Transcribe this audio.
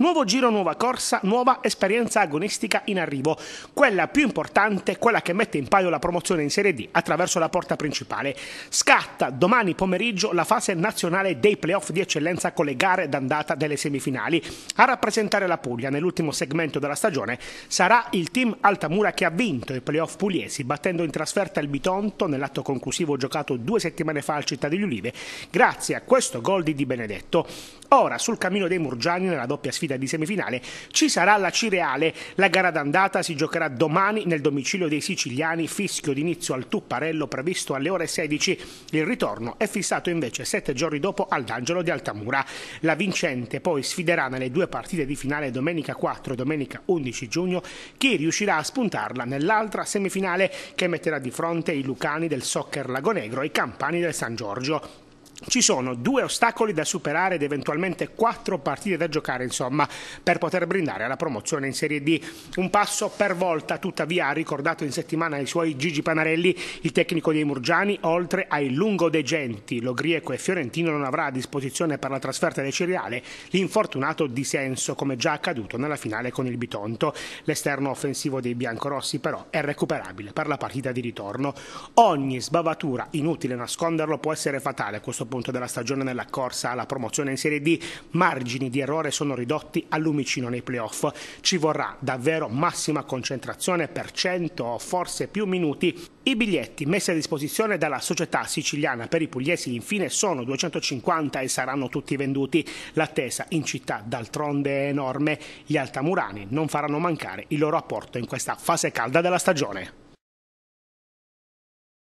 Nuovo giro, nuova corsa, nuova esperienza agonistica in arrivo. Quella più importante, quella che mette in paio la promozione in Serie D attraverso la porta principale. Scatta domani pomeriggio la fase nazionale dei playoff di eccellenza con le gare d'andata delle semifinali. A rappresentare la Puglia nell'ultimo segmento della stagione sarà il team Altamura che ha vinto i playoff pugliesi battendo in trasferta il Bitonto nell'atto conclusivo giocato due settimane fa al Città degli Ulive grazie a questo gol di Di Benedetto. Ora sul cammino dei Murgiani nella doppia sfida partita di semifinale ci sarà la Cireale. La gara d'andata si giocherà domani nel domicilio dei siciliani, fischio d'inizio al Tupparello previsto alle ore 16. Il ritorno è fissato invece sette giorni dopo al D'Angelo di Altamura. La vincente poi sfiderà nelle due partite di finale domenica 4 e domenica 11 giugno chi riuscirà a spuntarla nell'altra semifinale che metterà di fronte i Lucani del Soccer Lagonegro e i Campani del San Giorgio ci sono due ostacoli da superare ed eventualmente quattro partite da giocare, insomma, per poter brindare alla promozione in Serie D. Un passo per volta, tuttavia, ha ricordato in settimana i suoi Gigi Panarelli, il tecnico dei Murgiani, oltre ai lungodegenti, Grieco e Fiorentino non avrà a disposizione per la trasferta del Cereale l'infortunato Disenso, come già accaduto nella finale con il Bitonto. L'esterno offensivo dei biancorossi, però, è recuperabile per la partita di ritorno. Ogni sbavatura, inutile nasconderlo, può essere fatale a questo punto della stagione nella corsa alla promozione in Serie D, margini di errore sono ridotti a lumicino nei playoff. Ci vorrà davvero massima concentrazione per 100 o forse più minuti. I biglietti messi a disposizione dalla società siciliana per i pugliesi infine sono 250 e saranno tutti venduti. L'attesa in città d'altronde è enorme. Gli altamurani non faranno mancare il loro apporto in questa fase calda della stagione.